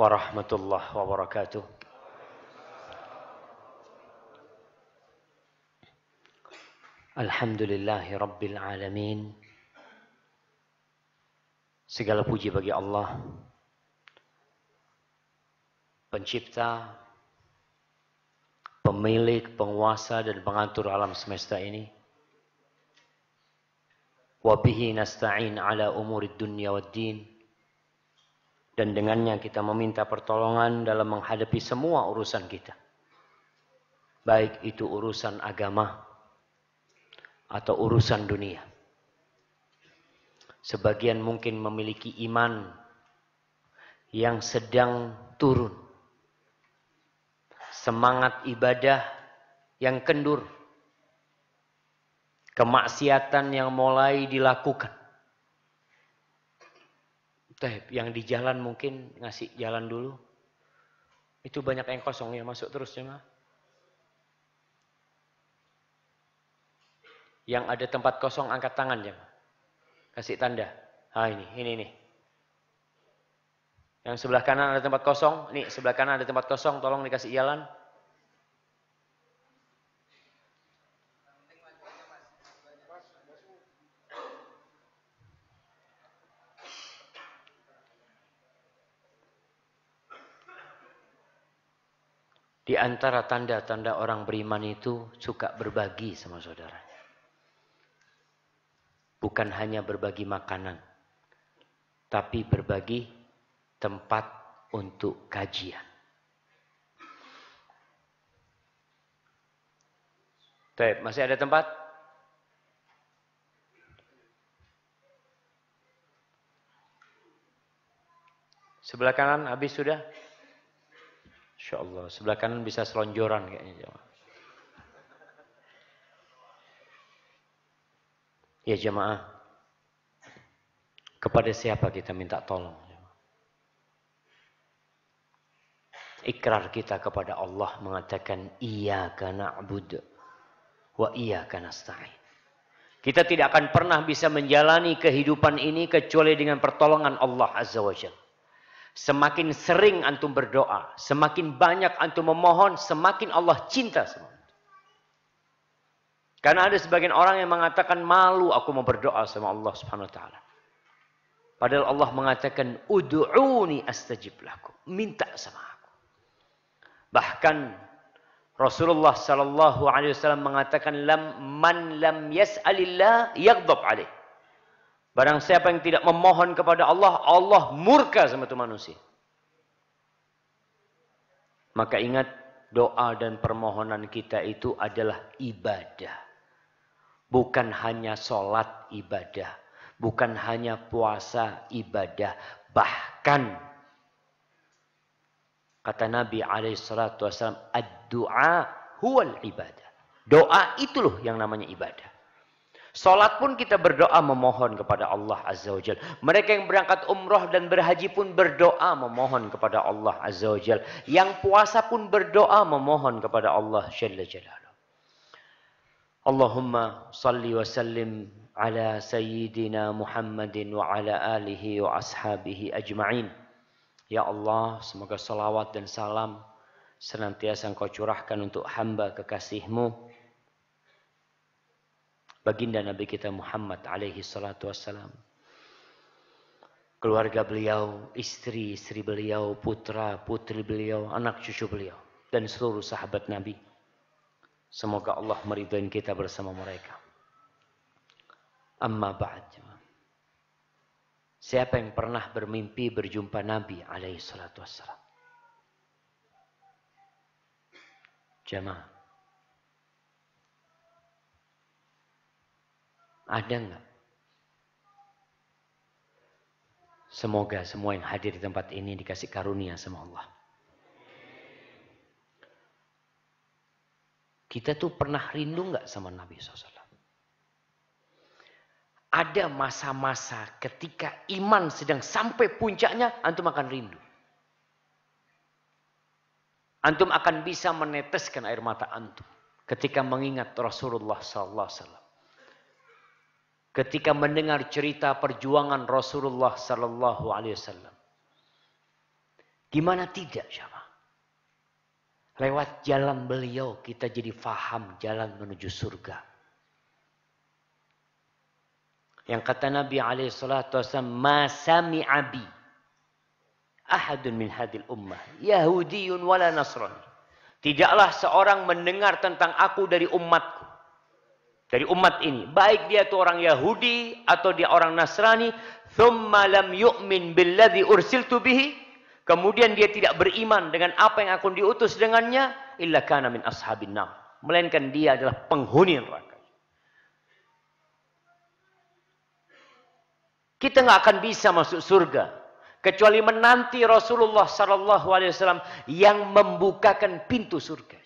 warahmatullahi wabarakatuh. Alhamdulillahi rabbil alamin. Segala puji bagi Allah. Pencipta, pemilik, penguasa dan pengatur alam semesta ini. Wa nasta'in ala umuri dunya wad din dan dengannya kita meminta pertolongan dalam menghadapi semua urusan kita. Baik itu urusan agama atau urusan dunia. Sebagian mungkin memiliki iman yang sedang turun. Semangat ibadah yang kendur. Kemaksiatan yang mulai dilakukan Teh, yang di jalan mungkin ngasih jalan dulu. Itu banyak yang kosong ya masuk terus cuma. Ya, yang ada tempat kosong angkat tangan ya. Kasih tanda. Ah ini, ini nih. Yang sebelah kanan ada tempat kosong, nih sebelah kanan ada tempat kosong, tolong dikasih jalan. Di antara tanda-tanda orang beriman itu suka berbagi sama saudara, Bukan hanya berbagi makanan, tapi berbagi tempat untuk kajian. Baik, masih ada tempat? Sebelah kanan habis sudah? Masya Allah. Sebelah kanan bisa selonjoran kayaknya jemaah. Ya jemaah, kepada siapa kita minta tolong? Ikrar kita kepada Allah mengatakan iya karena abud wa iya karena nasta'in. Kita tidak akan pernah bisa menjalani kehidupan ini kecuali dengan pertolongan Allah Azza Wajalla. Semakin sering antum berdoa, semakin banyak antum memohon, semakin Allah cinta sama Karena ada sebagian orang yang mengatakan malu aku mau berdoa sama Allah Subhanahu wa taala. Padahal Allah mengatakan ud'uni astajib lakum. Minta sama aku. Bahkan Rasulullah sallallahu alaihi wasallam mengatakan lam man lam yas'alillah yaghdab alaihi. Barang siapa yang tidak memohon kepada Allah, Allah murka sama itu manusia. Maka ingat, doa dan permohonan kita itu adalah ibadah. Bukan hanya sholat ibadah. Bukan hanya puasa ibadah. Bahkan, kata Nabi SAW, ad-du'a huwal ibadah. Doa itu loh yang namanya ibadah. Salat pun kita berdoa memohon kepada Allah Azza wa Jal. Mereka yang berangkat umrah dan berhaji pun berdoa memohon kepada Allah Azza wa Jal. Yang puasa pun berdoa memohon kepada Allah Jalla Jalala. Allahumma salli wa sallim ala sayyidina Muhammadin wa ala alihi wa ashabihi ajma'in. Ya Allah, semoga salawat dan salam senantiasa engkau curahkan untuk hamba kekasihmu. baginda Nabi kita Muhammad alaihi salatu wassalam. Keluarga beliau, istri-istri beliau, putra-putri beliau, anak cucu beliau. Dan seluruh sahabat Nabi. Semoga Allah meridhoin kita bersama mereka. Amma ba'd. Siapa yang pernah bermimpi berjumpa Nabi alaihi salatu wassalam? Jemaah. Ada nggak? Semoga semua yang hadir di tempat ini dikasih karunia sama Allah. Kita tuh pernah rindu nggak sama Nabi SAW? Ada masa-masa ketika iman sedang sampai puncaknya, antum akan rindu. Antum akan bisa meneteskan air mata antum ketika mengingat Rasulullah SAW ketika mendengar cerita perjuangan Rasulullah sallallahu alaihi wasallam. Gimana tidak, siapa? Lewat jalan beliau kita jadi faham jalan menuju surga. Yang kata Nabi alaihi salatu wasallam, "Ma sami'a bi ahadun min hadil ummah, Yahudiun, wala Nasrani." Tidaklah seorang mendengar tentang aku dari umatku dari umat ini, baik dia itu orang Yahudi atau dia orang Nasrani, lam yu'min billadhi ursiltu bihi, kemudian dia tidak beriman dengan apa yang aku diutus dengannya, illa kana min ashabin nar. Melainkan dia adalah penghuni neraka. Kita nggak akan bisa masuk surga kecuali menanti Rasulullah Sallallahu Alaihi Wasallam yang membukakan pintu surga.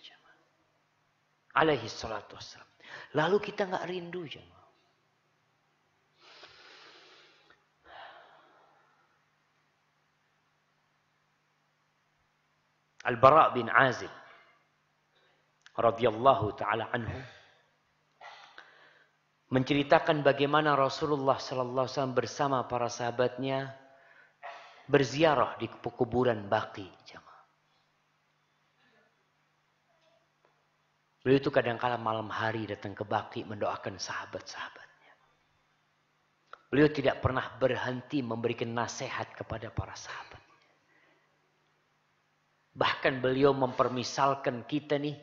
Alaihi salatu wassalam. Lalu kita nggak rindu jemaah. Al-Bara bin Azib radhiyallahu taala anhu menceritakan bagaimana Rasulullah sallallahu alaihi wasallam bersama para sahabatnya berziarah di kuburan Baqi Beliau itu kadangkala malam hari datang ke Baki mendoakan sahabat-sahabatnya. Beliau tidak pernah berhenti memberikan nasihat kepada para sahabatnya. Bahkan beliau mempermisalkan kita nih.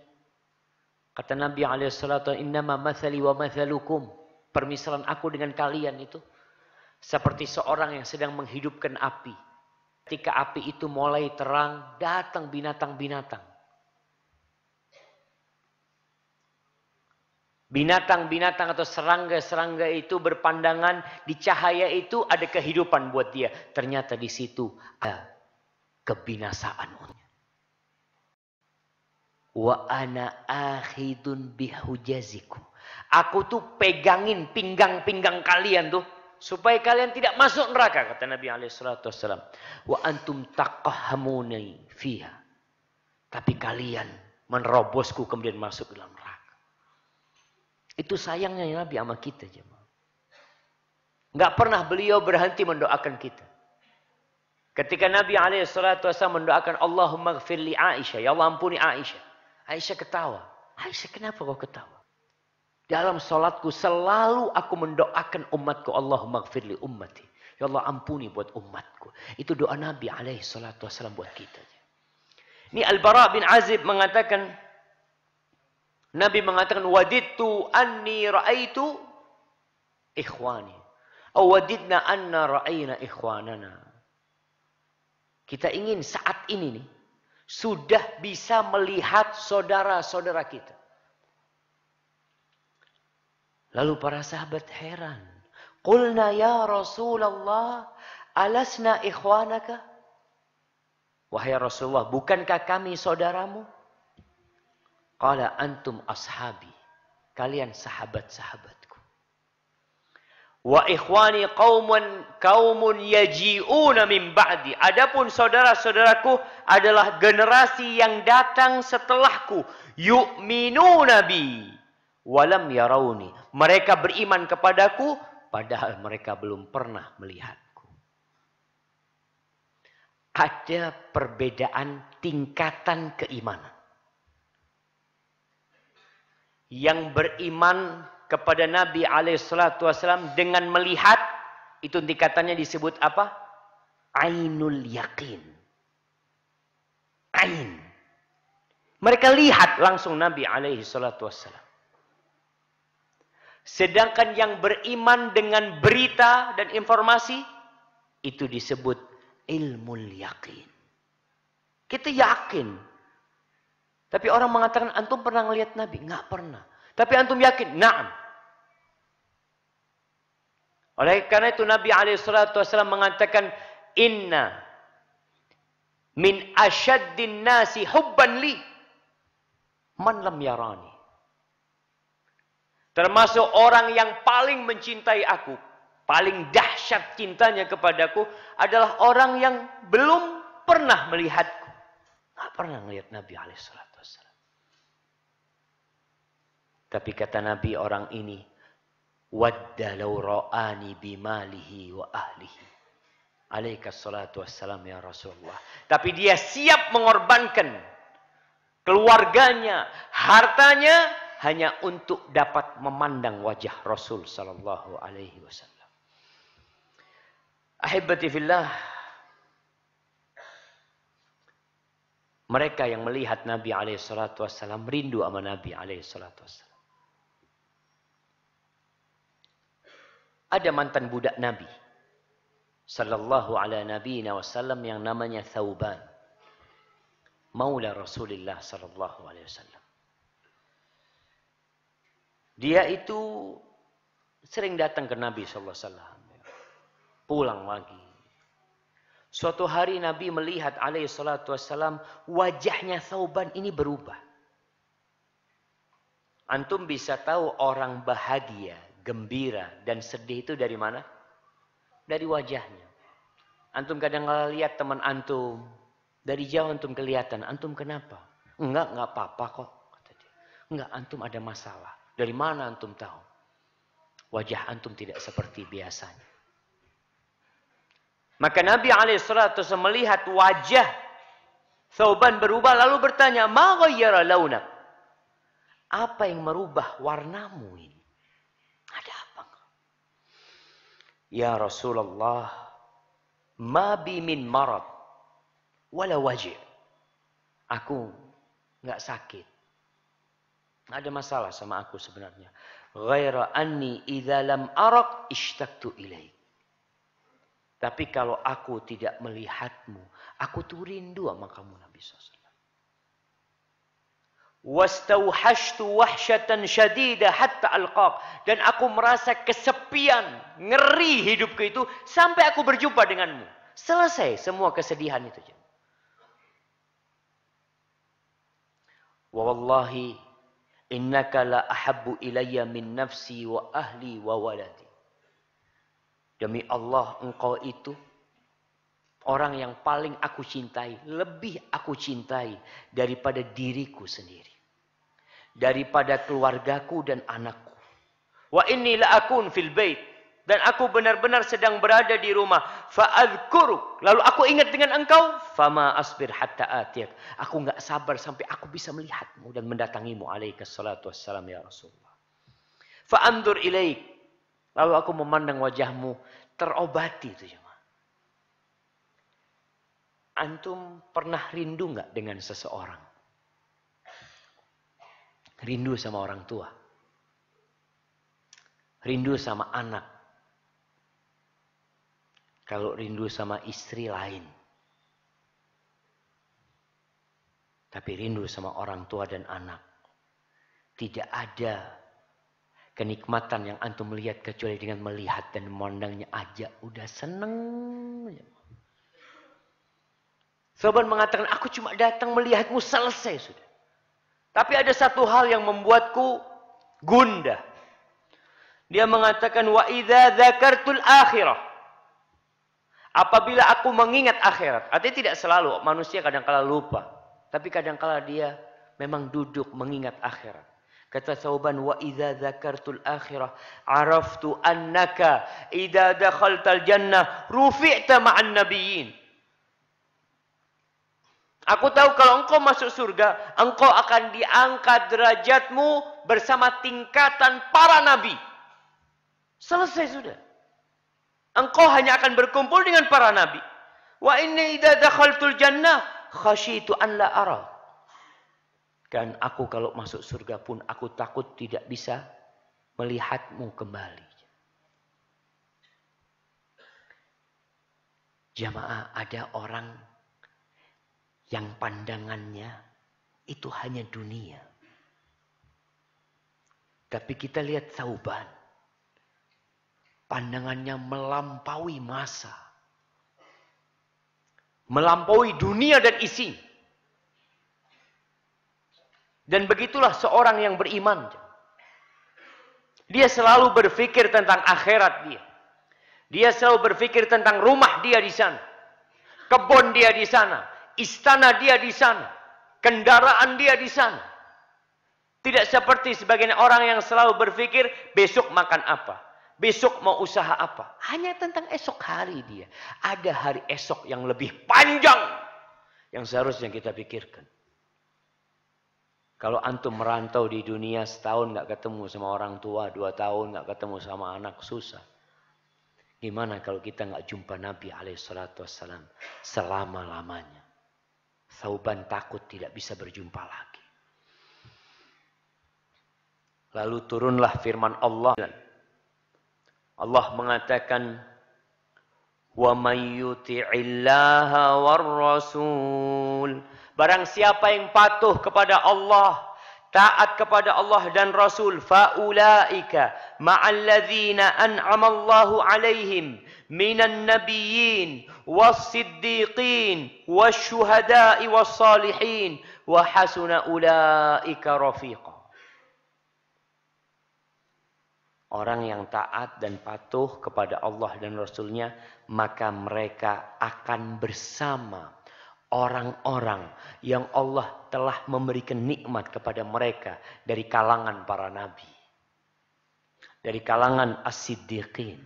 Kata Nabi SAW, Innama mathali wa mathalukum. Permisalan aku dengan kalian itu. Seperti seorang yang sedang menghidupkan api. Ketika api itu mulai terang, datang binatang-binatang Binatang-binatang atau serangga-serangga itu berpandangan di cahaya itu ada kehidupan buat dia. Ternyata di situ ada kebinasaan. Wa ana akhidun bihujaziku. Aku tuh pegangin pinggang-pinggang kalian tuh. Supaya kalian tidak masuk neraka. Kata Nabi SAW. Wa antum taqahamuni fiha. Tapi kalian menerobosku kemudian masuk dalam Itu sayangnya ya Nabi sama kita jemaah. Enggak pernah beliau berhenti mendoakan kita. Ketika Nabi alaihi salatu mendoakan Allahummaghfirli Aisyah, ya Allah ampuni Aisyah. Aisyah ketawa. Aisyah kenapa kau ketawa? Dalam salatku selalu aku mendoakan umatku Allahummaghfirli ummati. Ya Allah ampuni buat umatku. Itu doa Nabi alaihi salatu buat kita. Ini Al-Bara bin Azib mengatakan Nabi mengatakan wadittu anni raaitu ikhwani. Aw wadidna anna ra'aina ikhwanana. Kita ingin saat ini nih sudah bisa melihat saudara-saudara kita. Lalu para sahabat heran. Qulna ya Rasulullah alasna ikhwanaka? Wahai Rasulullah, bukankah kami saudaramu? Qala antum ashabi. Kalian sahabat-sahabatku. Wa ikhwani qaumun qaumun yaji'una min ba'di. Adapun saudara-saudaraku adalah generasi yang datang setelahku. Yu'minu nabi. Walam yarauni. Mereka beriman kepadaku padahal mereka belum pernah melihatku. Ada perbedaan tingkatan keimanan yang beriman kepada Nabi Alaihissalam dengan melihat itu tingkatannya disebut apa? Ainul yakin. Ain. Mereka lihat langsung Nabi Alaihissalam. wassalam. Sedangkan yang beriman dengan berita dan informasi itu disebut ilmu yakin. Kita yakin tapi orang mengatakan, antum pernah melihat Nabi? Enggak pernah. Tapi antum yakin? Naam. Oleh karena itu Nabi SAW mengatakan, Inna min ashadin nasi hubban li man lam yarani. Termasuk orang yang paling mencintai aku, paling dahsyat cintanya kepadaku adalah orang yang belum pernah melihatku. Enggak pernah melihat Nabi alaihissalam. Tapi kata Nabi orang ini, wadda law ra'ani bimalihi wa ahlihi. Alaika salatu wassalam ya Rasulullah. Tapi dia siap mengorbankan keluarganya, hartanya hanya untuk dapat memandang wajah Rasul sallallahu alaihi wasallam. Ahibati fillah, mereka yang melihat Nabi alaihi salatu wasallam rindu sama Nabi alaihi salatu wasallam. ada mantan budak Nabi sallallahu ala nabiyina wasallam yang namanya Thauban maula Rasulullah sallallahu alaihi wasallam dia itu sering datang ke Nabi sallallahu alaihi wasallam pulang lagi Suatu hari Nabi melihat alaihi salatu wassalam wajahnya Thauban ini berubah. Antum bisa tahu orang bahagia gembira dan sedih itu dari mana? Dari wajahnya. Antum kadang kala lihat teman antum, dari jauh antum kelihatan, antum kenapa? Enggak, enggak apa-apa kok, kata dia. Enggak, antum ada masalah. Dari mana antum tahu? Wajah antum tidak seperti biasanya. Maka Nabi alaihissalatu melihat wajah Sauban berubah lalu bertanya, "Ma Apa yang merubah warnamu ini? Ya Rasulullah, ma bi min marad wala wajib. Aku nggak sakit. Nggak ada masalah sama aku sebenarnya. Ghaira anni idza lam arak ishtaktu ilaik. Tapi kalau aku tidak melihatmu, aku tuh rindu sama kamu Nabi SAW. Wastauhashtu wahshatan shadida hatta alqaq. Dan aku merasa kesepian, ngeri hidupku itu sampai aku berjumpa denganmu. Selesai semua kesedihan itu. Wa wallahi innaka la ahabbu ilayya min nafsi wa ahli wa waladi. Demi Allah engkau itu orang yang paling aku cintai, lebih aku cintai daripada diriku sendiri. Daripada keluargaku dan anakku. Wa inni la'akun fil bait. Dan aku benar-benar sedang berada di rumah. Fa'adhkuruk. Lalu aku ingat dengan engkau. Fama asbir hatta atiak. Aku enggak sabar sampai aku bisa melihatmu dan mendatangimu. alaihi salatu wassalam ya Rasulullah. Fa'andur ilaik. Lalu aku memandang wajahmu terobati itu Antum pernah rindu nggak dengan seseorang? Rindu sama orang tua. Rindu sama anak. Kalau rindu sama istri lain. Tapi rindu sama orang tua dan anak. Tidak ada kenikmatan yang antum lihat kecuali dengan melihat dan memandangnya aja udah seneng. Soban mengatakan, aku cuma datang melihatmu selesai sudah. Tapi ada satu hal yang membuatku gundah. Dia mengatakan, wa idza dzakartul akhirah. Apabila aku mengingat akhirat, artinya tidak selalu, manusia kadang kala lupa. Tapi kadang kala dia memang duduk mengingat akhirat. Kata Sauban, wa idza dzakartul akhirah araftu annaka idza dakhaltal jannah rufi'ta ma'an nabiyyin. Aku tahu kalau engkau masuk surga, engkau akan diangkat derajatmu bersama tingkatan para nabi. Selesai sudah. Engkau hanya akan berkumpul dengan para nabi. Wa inni idza dakhaltul jannah khasyitu an la ara. Dan aku kalau masuk surga pun aku takut tidak bisa melihatmu kembali. Jamaah ada orang yang pandangannya itu hanya dunia. Tapi kita lihat sauban. Pandangannya melampaui masa. Melampaui dunia dan isi. Dan begitulah seorang yang beriman. Dia selalu berpikir tentang akhirat dia. Dia selalu berpikir tentang rumah dia di sana. Kebun dia di sana Istana dia di sana. Kendaraan dia di sana. Tidak seperti sebagian orang yang selalu berpikir besok makan apa. Besok mau usaha apa. Hanya tentang esok hari dia. Ada hari esok yang lebih panjang. Yang seharusnya kita pikirkan. Kalau antum merantau di dunia setahun nggak ketemu sama orang tua, dua tahun nggak ketemu sama anak susah. Gimana kalau kita nggak jumpa Nabi Alaihissalam selama lamanya? Sauban takut tidak bisa berjumpa lagi. Lalu turunlah firman Allah. Allah mengatakan, "Wa may war rasul." Barang siapa yang patuh kepada Allah taat kepada Allah dan Rasul faulaika ma'alladzina an'ama Allahu alaihim minan nabiyyin was-siddiqin wasyuhada'i was-salihin wa hasuna ulaika rafiqa Orang yang taat dan patuh kepada Allah dan Rasulnya, maka mereka akan bersama orang-orang yang Allah telah memberikan nikmat kepada mereka dari kalangan para nabi. Dari kalangan as-siddiqin.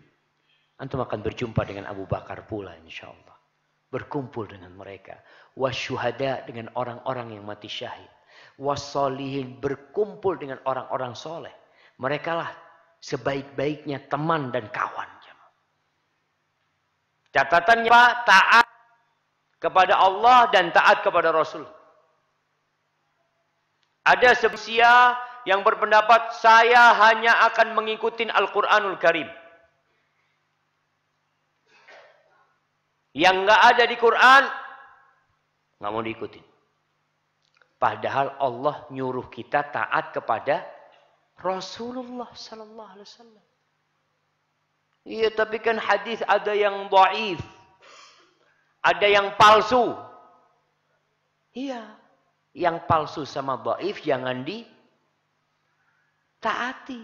Antum akan berjumpa dengan Abu Bakar pula insya Allah. Berkumpul dengan mereka. Wasyuhada dengan orang-orang yang mati syahid. Wasolihin berkumpul dengan orang-orang soleh. Mereka lah sebaik-baiknya teman dan kawan. Catatannya Pak, taat kepada Allah dan taat kepada Rasul. Ada sebisia yang berpendapat saya hanya akan mengikuti Al-Quranul Karim. Yang nggak ada di Quran nggak mau diikuti. Padahal Allah nyuruh kita taat kepada Rasulullah Sallallahu Alaihi Wasallam. Iya, tapi kan hadis ada yang dhaif. Ada yang palsu. Iya. Yang palsu sama baif jangan di taati.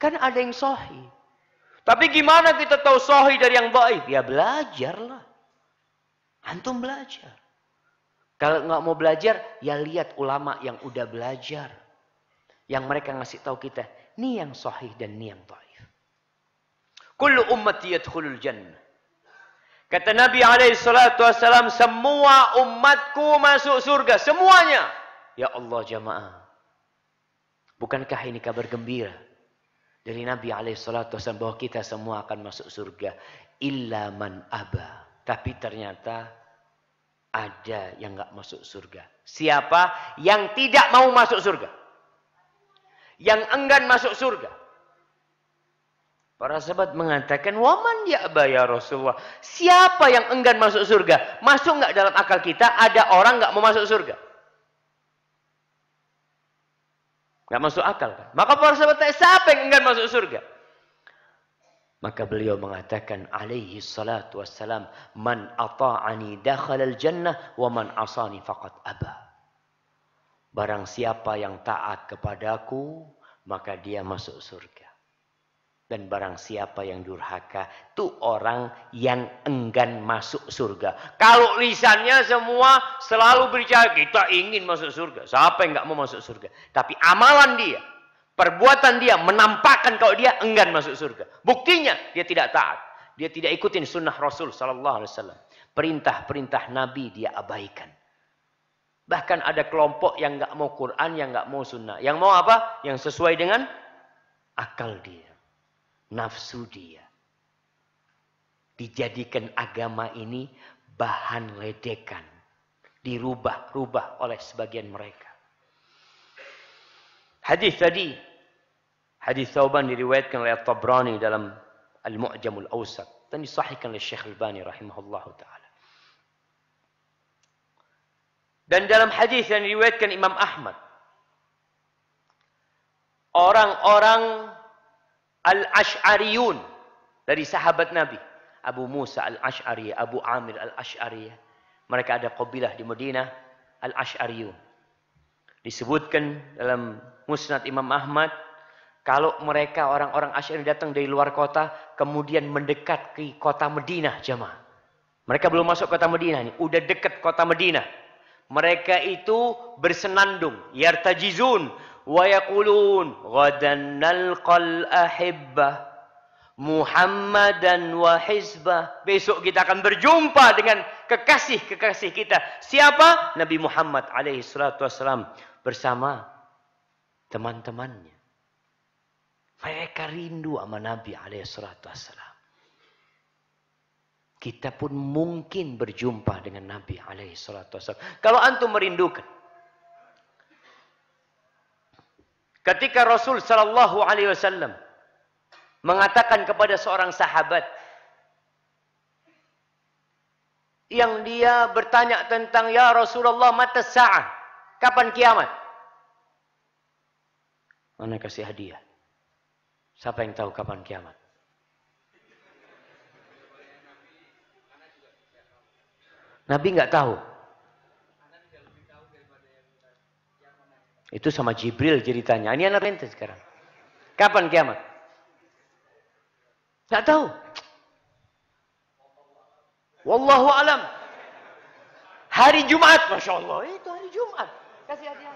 Kan ada yang sohi. Tapi gimana kita tahu sohi dari yang baif? Ya belajarlah. Antum belajar. Kalau nggak mau belajar, ya lihat ulama yang udah belajar. Yang mereka ngasih tahu kita, ini yang sohi dan ini yang baif. Kullu ummati yadkhulul jannah. Kata Nabi alaihi semua umatku masuk surga, semuanya. Ya Allah jamaah. Bukankah ini kabar gembira? Dari Nabi alaihi salatu bahwa kita semua akan masuk surga illa man aba. Tapi ternyata ada yang nggak masuk surga. Siapa yang tidak mau masuk surga? Yang enggan masuk surga. Para sahabat mengatakan, waman ya abaya Rasulullah. Siapa yang enggan masuk surga? Masuk nggak dalam akal kita ada orang nggak mau masuk surga? Nggak masuk akal kan? Maka para sahabat tanya, siapa yang enggan masuk surga? Maka beliau mengatakan alaihi salatu wassalam, "Man ata'ani dakhala al-jannah wa man asani faqat aba." Barang siapa yang taat kepadaku, maka dia masuk surga. Dan barang siapa yang durhaka, itu orang yang enggan masuk surga. Kalau lisannya semua selalu berbicara, kita ingin masuk surga. Siapa yang nggak mau masuk surga? Tapi amalan dia, perbuatan dia menampakkan kalau dia enggan masuk surga. Buktinya dia tidak taat. Dia tidak ikutin sunnah Rasul Sallallahu Alaihi Wasallam. Perintah-perintah Nabi dia abaikan. Bahkan ada kelompok yang nggak mau Quran, yang nggak mau sunnah. Yang mau apa? Yang sesuai dengan akal dia nafsu dia. Dijadikan agama ini bahan ledekan. Dirubah-rubah oleh sebagian mereka. Hadis tadi. Hadis Thauban diriwayatkan oleh Tabrani dalam Al-Mu'jamul Awsat. Dan disahihkan oleh Syekh Al-Bani rahimahullah ta'ala. Dan dalam hadis yang diriwayatkan Imam Ahmad. Orang-orang Al-Ash'ariyun dari sahabat Nabi. Abu Musa Al-Ash'ari, Abu Amir Al-Ash'ari. Mereka ada kabilah di Madinah Al-Ash'ariyun. Disebutkan dalam Musnad Imam Ahmad kalau mereka orang-orang Ashari datang dari luar kota kemudian mendekat ke kota Madinah jemaah. Mereka belum masuk kota Madinah ini udah dekat kota Madinah. Mereka itu bersenandung, yartajizun, wa yaqulun ghadan nalqal ahibbah Muhammadan wa hizbah. Besok kita akan berjumpa dengan kekasih-kekasih kita. Siapa? Nabi Muhammad alaihi salatu wasalam bersama teman-temannya. Mereka rindu sama Nabi alaihi salatu wasalam. Kita pun mungkin berjumpa dengan Nabi alaihi salatu wasalam. Kalau antum merindukan Ketika Rasul Shallallahu Alaihi Wasallam mengatakan kepada seorang sahabat yang dia bertanya tentang ya Rasulullah mata saat kapan kiamat mana kasih hadiah siapa yang tahu kapan kiamat Nabi nggak tahu Itu sama Jibril ceritanya. Ini anak ente sekarang. Kapan kiamat? Tidak tahu. Wallahu alam. Hari Jumat, masya Allah, itu hari Jumat. Kasih hadiah.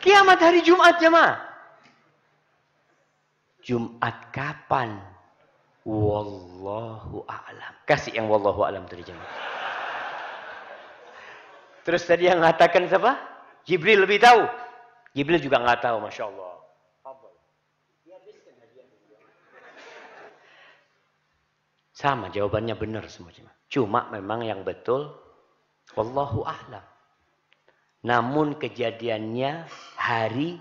Kiamat hari Jumat jemaah. Jumat kapan? Wallahu alam. Kasih yang wallahu alam terjemah. jemaah. Terus tadi yang mengatakan siapa? Jibril lebih tahu. Jibril juga nggak tahu, masya Allah. Sama jawabannya benar semua. Cuma memang yang betul, wallahu ahlam. Namun kejadiannya hari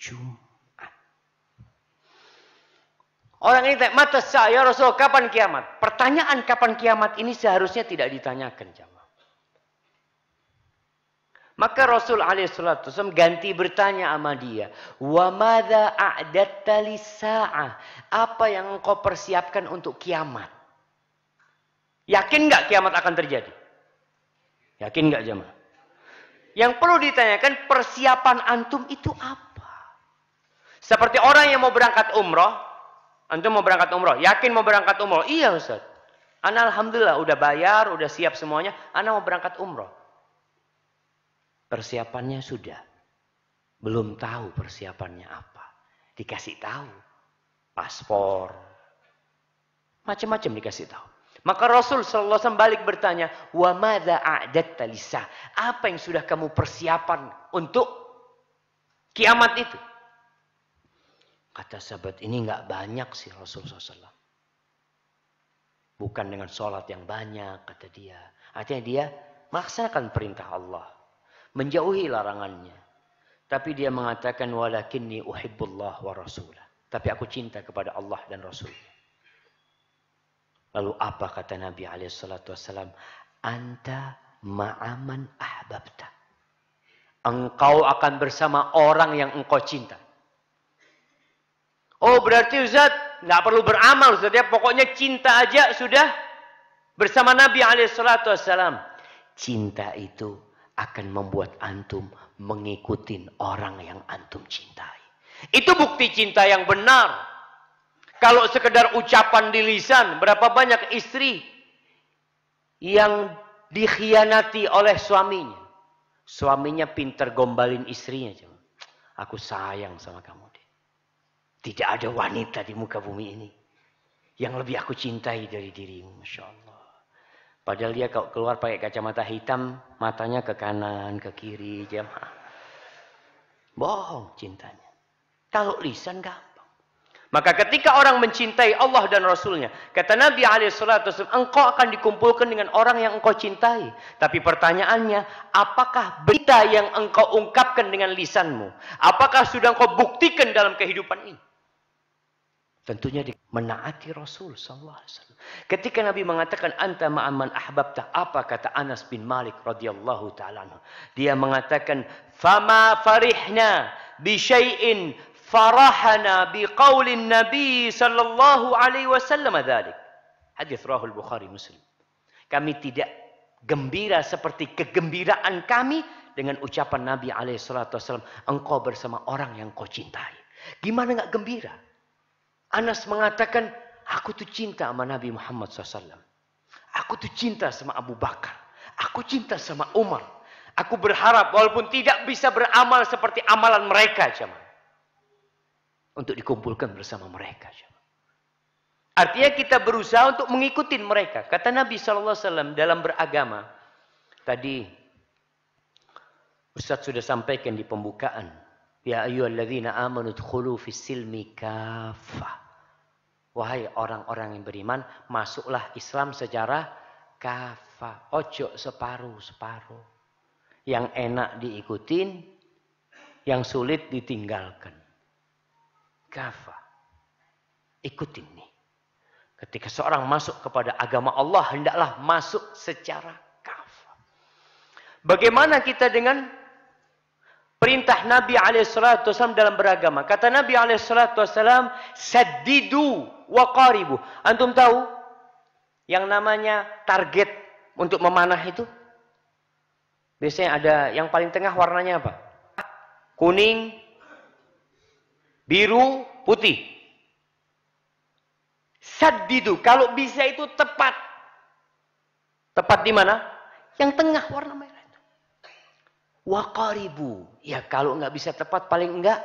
Jumat. Orang ini tanya, mata saya Rasul kapan kiamat? Pertanyaan kapan kiamat ini seharusnya tidak ditanyakan. Jam. Maka Rasul alaihissalatu ganti bertanya sama dia. Wa madha a'datta lisa'ah. Apa yang engkau persiapkan untuk kiamat? Yakin nggak kiamat akan terjadi? Yakin nggak jemaah? Yang perlu ditanyakan persiapan antum itu apa? Seperti orang yang mau berangkat umroh. Antum mau berangkat umroh. Yakin mau berangkat umroh? Iya Ustaz. Ana alhamdulillah udah bayar, udah siap semuanya. Ana mau berangkat umroh. Persiapannya sudah. Belum tahu persiapannya apa. Dikasih tahu. Paspor. Macam-macam dikasih tahu. Maka Rasul SAW balik bertanya, Wa mada a'dat talisa? Apa yang sudah kamu persiapan untuk kiamat itu? Kata sahabat ini nggak banyak sih Rasul SAW. Bukan dengan sholat yang banyak, kata dia. Artinya dia melaksanakan perintah Allah menjauhi larangannya. Tapi dia mengatakan walakinni uhibbullah wa rasulah. Tapi aku cinta kepada Allah dan Rasul. Lalu apa kata Nabi Alaihi Wasallam? Anta ma'aman ahbabta. Engkau akan bersama orang yang engkau cinta. Oh berarti Ustaz nggak perlu beramal Ustaz ya. Pokoknya cinta aja sudah bersama Nabi salatu Wasallam. Cinta itu akan membuat antum mengikuti orang yang antum cintai. Itu bukti cinta yang benar. Kalau sekedar ucapan di lisan, berapa banyak istri yang dikhianati oleh suaminya. Suaminya pinter gombalin istrinya. Cuman. Aku sayang sama kamu. Deh. Tidak ada wanita di muka bumi ini yang lebih aku cintai dari dirimu. Masya Allah. Padahal dia kalau keluar pakai kacamata hitam, matanya ke kanan, ke kiri, jemaah. Bohong cintanya. Kalau lisan gampang. Maka ketika orang mencintai Allah dan Rasulnya, kata Nabi alaihissalam engkau akan dikumpulkan dengan orang yang engkau cintai. Tapi pertanyaannya, apakah berita yang engkau ungkapkan dengan lisanmu? Apakah sudah engkau buktikan dalam kehidupan ini? Tentunya menaati Rasul sallallahu alaihi wasallam. Ketika Nabi mengatakan anta ma'aman ahbabta, apa kata Anas bin Malik radhiyallahu taala Dia mengatakan fama farihna bi syai'in farahana bi qaulin Nabi sallallahu alaihi wasallam dzalik. Hadis rahul Bukhari Muslim. Kami tidak gembira seperti kegembiraan kami dengan ucapan Nabi alaihi salatu wasallam, engkau bersama orang yang kau cintai. Gimana enggak gembira? Anas mengatakan, aku tuh cinta sama Nabi Muhammad SAW. Aku tuh cinta sama Abu Bakar. Aku cinta sama Umar. Aku berharap walaupun tidak bisa beramal seperti amalan mereka, cuman, Untuk dikumpulkan bersama mereka, cuman. Artinya kita berusaha untuk mengikuti mereka. Kata Nabi SAW dalam beragama. Tadi Ustaz sudah sampaikan di pembukaan. Ya ayyuhalladzina amanu dkhulu fis silmi kafah. Wahai orang-orang yang beriman, masuklah Islam secara kafa. Ojo separuh-separuh. Yang enak diikutin, yang sulit ditinggalkan. Kafa. Ikutin nih. Ketika seorang masuk kepada agama Allah, hendaklah masuk secara kafa. Bagaimana kita dengan perintah Nabi alaihissalam dalam beragama. Kata Nabi alaihissalam, "Saddidu wa qaribu. Antum tahu yang namanya target untuk memanah itu? Biasanya ada yang paling tengah warnanya apa? Kuning, biru, putih. Saddidu, kalau bisa itu tepat. Tepat di mana? Yang tengah warna merah. Wakaribu. Ya kalau nggak bisa tepat paling enggak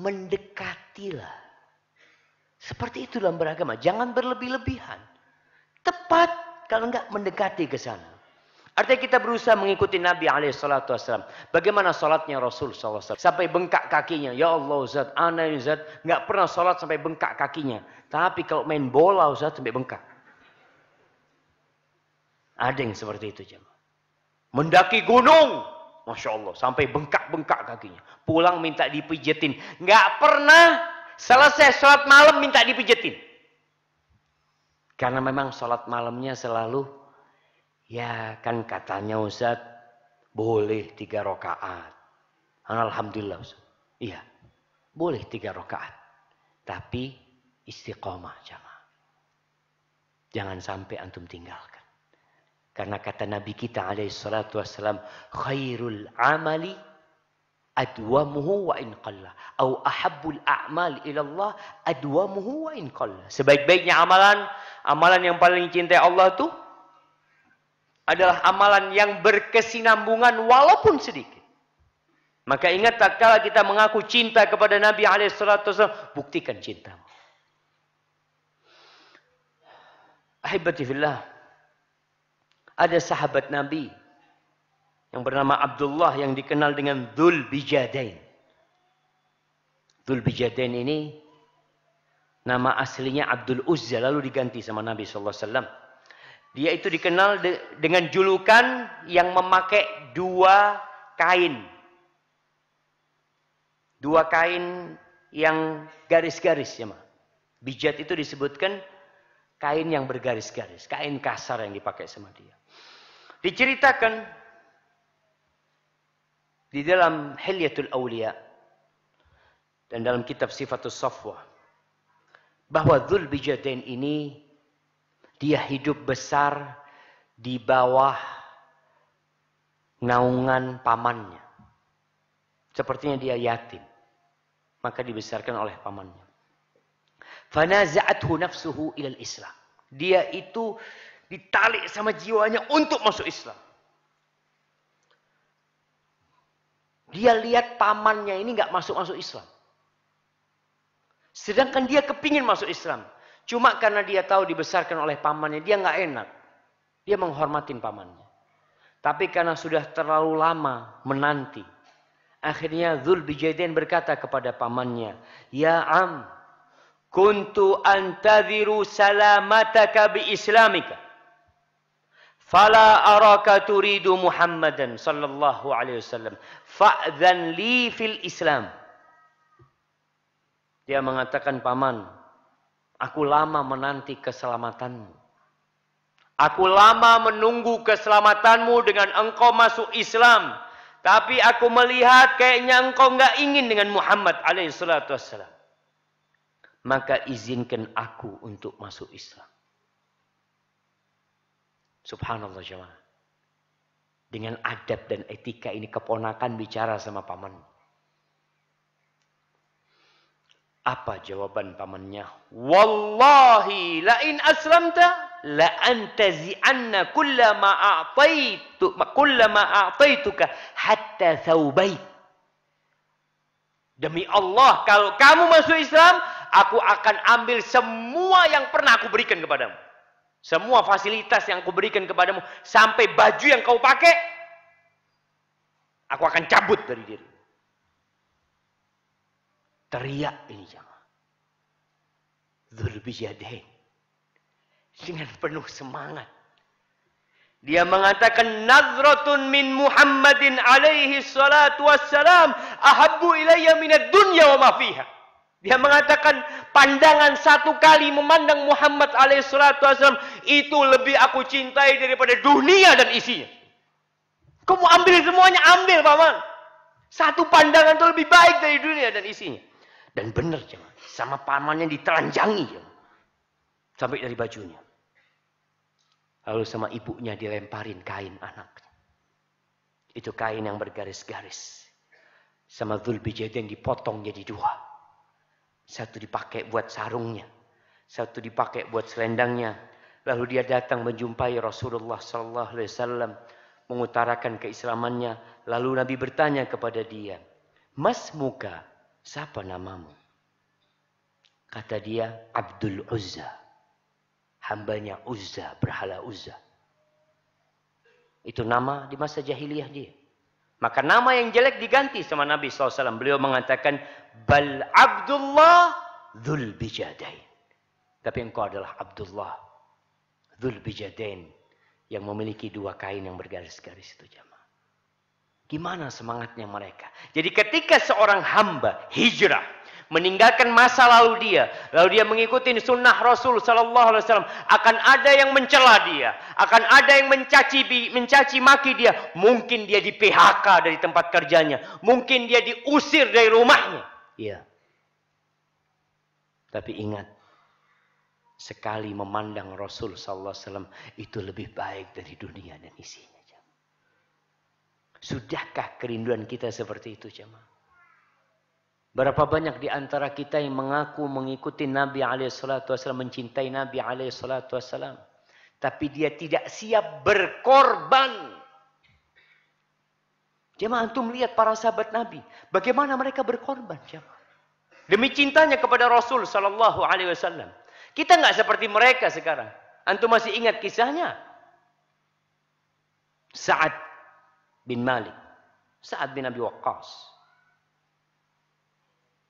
mendekatilah. Seperti itu dalam beragama. Jangan berlebih-lebihan. Tepat kalau enggak mendekati ke sana. Artinya kita berusaha mengikuti Nabi SAW. Bagaimana sholatnya Rasul SAW. Sampai bengkak kakinya. Ya Allah Ustaz, ana Ustaz. Enggak pernah sholat sampai bengkak kakinya. Tapi kalau main bola Ustaz sampai bengkak. Ada yang seperti itu jemaah. Mendaki gunung. Masya Allah, sampai bengkak-bengkak kakinya. Pulang minta dipijetin. Nggak pernah selesai sholat malam minta dipijetin. Karena memang sholat malamnya selalu, ya kan katanya Ustaz, boleh tiga rokaat. Alhamdulillah Ustaz. Iya, boleh tiga rokaat. Tapi istiqomah jamaah. Jangan sampai antum tinggalkan. Karena kata Nabi kita alaihi salatu wassalam, khairul amali adwamuhu wa in qalla. Au ahabbul a'mal ilallah adwamuhu wa in qalla. Sebaik-baiknya amalan, amalan yang paling cintai Allah itu adalah amalan yang berkesinambungan walaupun sedikit. Maka ingat tak kala kita mengaku cinta kepada Nabi SAW, buktikan cintamu. Ahibati fillah ada sahabat Nabi yang bernama Abdullah yang dikenal dengan Dhul Bijadain. Dhul Bijadain ini nama aslinya Abdul Uzza lalu diganti sama Nabi sallallahu alaihi wasallam. Dia itu dikenal de dengan julukan yang memakai dua kain. Dua kain yang garis-garis ya, Ma. Bijat itu disebutkan kain yang bergaris-garis, kain kasar yang dipakai sama dia. Diceritakan di dalam Hilyatul Aulia dan dalam kitab Sifatul Safwa bahwa Dhul Bijadain ini dia hidup besar di bawah naungan pamannya. Sepertinya dia yatim. Maka dibesarkan oleh pamannya. za'athu nafsuhu ilal Islam. Dia itu ditarik sama jiwanya untuk masuk Islam. Dia lihat pamannya ini nggak masuk-masuk Islam. Sedangkan dia kepingin masuk Islam. Cuma karena dia tahu dibesarkan oleh pamannya, dia nggak enak. Dia menghormatin pamannya. Tapi karena sudah terlalu lama menanti. Akhirnya Zul Bijaidin berkata kepada pamannya, Ya Am, kuntu antadiru salamataka bi islamika. Fala araka turidu Muhammadan sallallahu alaihi wasallam. Fa'dhan li fil Islam. Dia mengatakan, "Paman, aku lama menanti keselamatanmu. Aku lama menunggu keselamatanmu dengan engkau masuk Islam. Tapi aku melihat kayaknya engkau enggak ingin dengan Muhammad alaihi salatu wasallam. Maka izinkan aku untuk masuk Islam." Subhanallah jemaah. Dengan adab dan etika ini keponakan bicara sama paman. Apa jawaban pamannya? Wallahi la in aslamta la antazi'anna kulla ma a'taitu kulla ma a'taituka hatta thawbaik. Demi Allah, kalau kamu masuk Islam, aku akan ambil semua yang pernah aku berikan kepadamu. Semua fasilitas yang kuberikan kepadamu sampai baju yang kau pakai aku akan cabut dari diri. Teriak ini jangan. Dzulbijadain. Dengan penuh semangat. Dia mengatakan nazratun min Muhammadin alaihi salatu wassalam ahabbu ilayya minad dunya wa ma fiha. Dia mengatakan pandangan satu kali memandang Muhammad alaihissalatu wassalam itu lebih aku cintai daripada dunia dan isinya. Kamu ambil semuanya, ambil paman. Satu pandangan itu lebih baik dari dunia dan isinya. Dan benar jangan. Sama yang ditelanjangi. Jangan. Sampai dari bajunya. Lalu sama ibunya dilemparin kain anaknya. Itu kain yang bergaris-garis. Sama Zulbijadah yang dipotong jadi dua satu dipakai buat sarungnya. Satu dipakai buat selendangnya. Lalu dia datang menjumpai Rasulullah sallallahu alaihi wasallam mengutarakan keislamannya. Lalu Nabi bertanya kepada dia, "Mas Muka, siapa namamu?" Kata dia, "Abdul Uzza." Hambanya Uzza, berhala Uzza. Itu nama di masa jahiliyah dia. Maka nama yang jelek diganti sama Nabi SAW. Beliau mengatakan, Bal Abdullah Dhul Bijadain. Tapi engkau adalah Abdullah Dhul Bijadain. Yang memiliki dua kain yang bergaris-garis itu jamaah. Gimana semangatnya mereka? Jadi ketika seorang hamba hijrah meninggalkan masa lalu dia, lalu dia mengikuti sunnah Rasul Shallallahu Alaihi Wasallam, akan ada yang mencela dia, akan ada yang mencaci mencaci maki dia, mungkin dia di PHK dari tempat kerjanya, mungkin dia diusir dari rumahnya, ya. Tapi ingat, sekali memandang Rasul Shallallahu Alaihi Wasallam itu lebih baik dari dunia dan isinya. Sudahkah kerinduan kita seperti itu, jemaah? Berapa banyak di antara kita yang mengaku mengikuti Nabi SAW, mencintai Nabi SAW. Tapi dia tidak siap berkorban. Jemaah antum lihat para sahabat Nabi. Bagaimana mereka berkorban jemaah. Demi cintanya kepada Rasul Sallallahu Alaihi Wasallam. Kita nggak seperti mereka sekarang. Antum masih ingat kisahnya? Sa'ad bin Malik. Sa'ad bin Abi Waqqas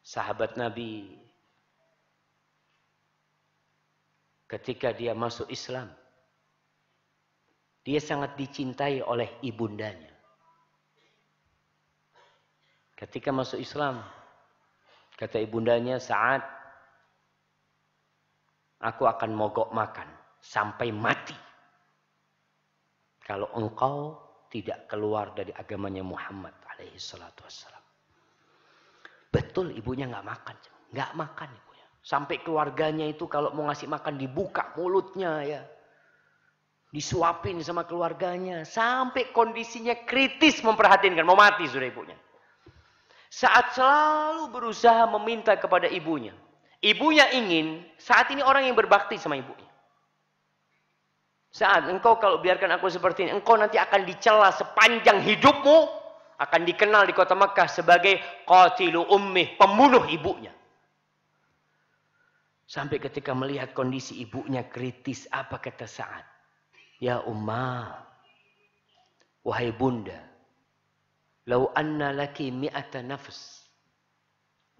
sahabat Nabi ketika dia masuk Islam dia sangat dicintai oleh ibundanya ketika masuk Islam kata ibundanya saat aku akan mogok makan sampai mati kalau engkau tidak keluar dari agamanya Muhammad alaihi salatu wassalam Betul ibunya nggak makan, nggak makan ibunya. Sampai keluarganya itu kalau mau ngasih makan dibuka mulutnya ya. Disuapin sama keluarganya. Sampai kondisinya kritis memperhatikan, Mau mati sudah ibunya. Saat selalu berusaha meminta kepada ibunya. Ibunya ingin saat ini orang yang berbakti sama ibunya. Saat engkau kalau biarkan aku seperti ini, engkau nanti akan dicela sepanjang hidupmu akan dikenal di kota Mekah sebagai qatilu ummih, pembunuh ibunya. Sampai ketika melihat kondisi ibunya kritis, apa kata saat? Ya Umma, wahai bunda, lau anna laki mi'ata nafs.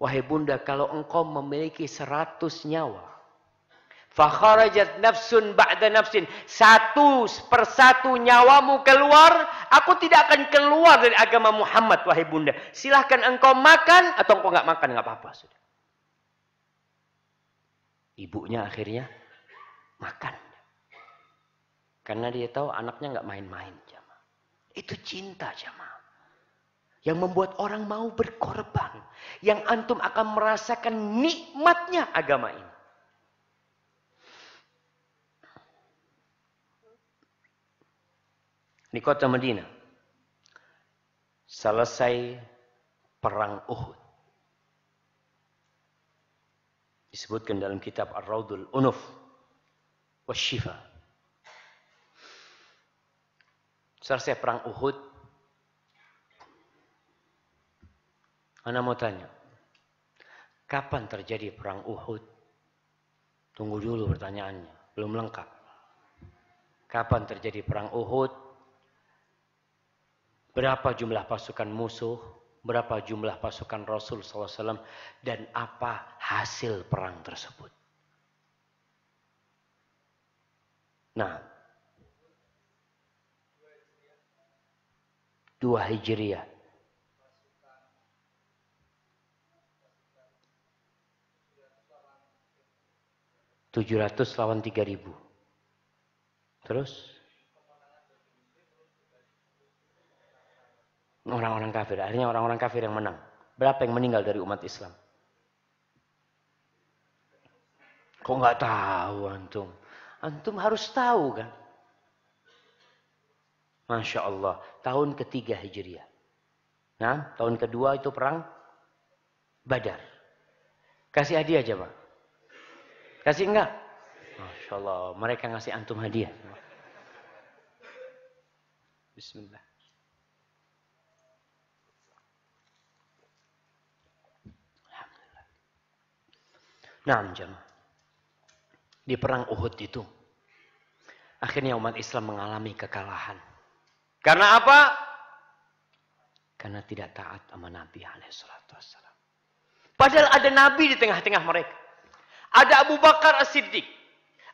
Wahai bunda, kalau engkau memiliki seratus nyawa, Fakharajat nafsun ba'da nafsin. Satu persatu nyawamu keluar. Aku tidak akan keluar dari agama Muhammad, wahai bunda. Silahkan engkau makan atau engkau nggak makan, nggak apa-apa. Sudah. Ibunya akhirnya makan. Karena dia tahu anaknya nggak main-main. Itu cinta jamaah yang membuat orang mau berkorban, yang antum akan merasakan nikmatnya agama ini. di kota Madinah. Selesai perang Uhud. Disebutkan dalam kitab Ar-Raudul Unuf Wasyifa. Selesai perang Uhud. Ana mau tanya. Kapan terjadi perang Uhud? Tunggu dulu pertanyaannya. Belum lengkap. Kapan terjadi perang Uhud? berapa jumlah pasukan musuh, berapa jumlah pasukan Rasul SAW, dan apa hasil perang tersebut. Nah, dua hijriah. Tujuh ratus lawan tiga ribu. Terus? orang-orang kafir. Akhirnya orang-orang kafir yang menang. Berapa yang meninggal dari umat Islam? Kok nggak tahu antum? Antum harus tahu kan? Masya Allah, tahun ketiga Hijriah. Nah, tahun kedua itu perang Badar. Kasih hadiah aja, Pak. Kasih enggak? Masya Allah, mereka ngasih antum hadiah. Bismillah. Naam jemaah. Di perang Uhud itu akhirnya umat Islam mengalami kekalahan. Karena apa? Karena tidak taat sama Nabi alaihissalatu wassalam. Padahal ada Nabi di tengah-tengah mereka. Ada Abu Bakar As-Siddiq.